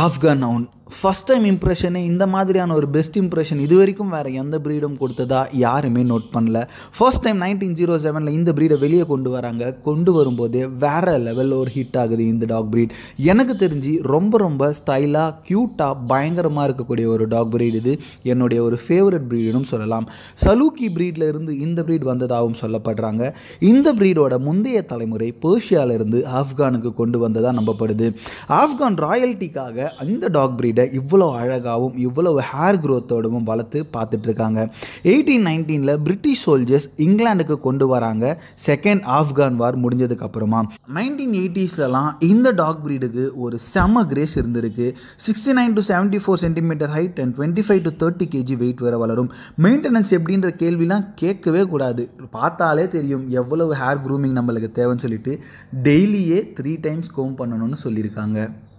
ஆப்கான் அவன் first time impression இந்த மாதிரியான ஒரு பெஸ்ட் இம்ப்ரெஷன் இது வரைக்கும் வேறு எந்த ப்ரீடும் கொடுத்ததா யாருமே நோட் பண்ணல ஃபர்ஸ்ட் டைம் நைன்டீன் ஜீரோ செவனில் இந்த ப்ரீடை வெளியே கொண்டு வராங்க கொண்டு வரும்போது வேறு லெவலில் ஒரு ஹிட் ஆகுது இந்த டாக் ப்ரீட் எனக்கு தெரிஞ்சு ரொம்ப ரொம்ப ஸ்டைலாக க்யூட்டாக பயங்கரமாக இருக்கக்கூடிய ஒரு டாக் ப்ரீட் இது என்னுடைய ஒரு ஃபேவரட் ப்ரீடுன்னு சொல்லலாம் சலூக்கி ப்ரீடில் இருந்து இந்த ப்ரீட் வந்ததாகவும் சொல்லப்படுறாங்க இந்த ப்ரீடோட முந்தைய தலைமுறை பேர்ஷியாவிலிருந்து ஆப்கானுக்கு கொண்டு வந்ததாக நம்பப்படுது ஆப்கான் ராயல்ட்டிக்காக இந்த டாக் ப்ரீடை சீடை இவ்வளோ அழகாகவும் இவ்வளவு ஹேர் க்ரோத்தோடவும் வளர்த்து பார்த்துட்ருக்காங்க எயிட்டீன் நைன்டீனில் பிரிட்டிஷ் சோல்ஜர்ஸ் இங்கிலாந்துக்கு கொண்டு வராங்க செகண்ட் ஆப்கான் வார் முடிஞ்சதுக்கப்புறமா நைன்டீன் எயிட்டிஸ்லலாம் இந்த டாக் ப்ரீடுக்கு ஒரு செம கிரேஸ் இருந்திருக்கு sixty nine to seventy four centimetre height and twenty five to thirty KG weight வர வளரும் மெயின்டெனன்ஸ் எப்படின்ற கேள்விலாம் கேட்கவே கூடாது பார்த்தாலே தெரியும் எவ்வளவு ஹேர் க்ரூமிங் நம்மளுக்கு தேவைன்னு சொல்லிட்டு டெய்லியே த்ரீ டைம்ஸ் கோம் பண்ணணும்னு சொல்லியிருக்காங்க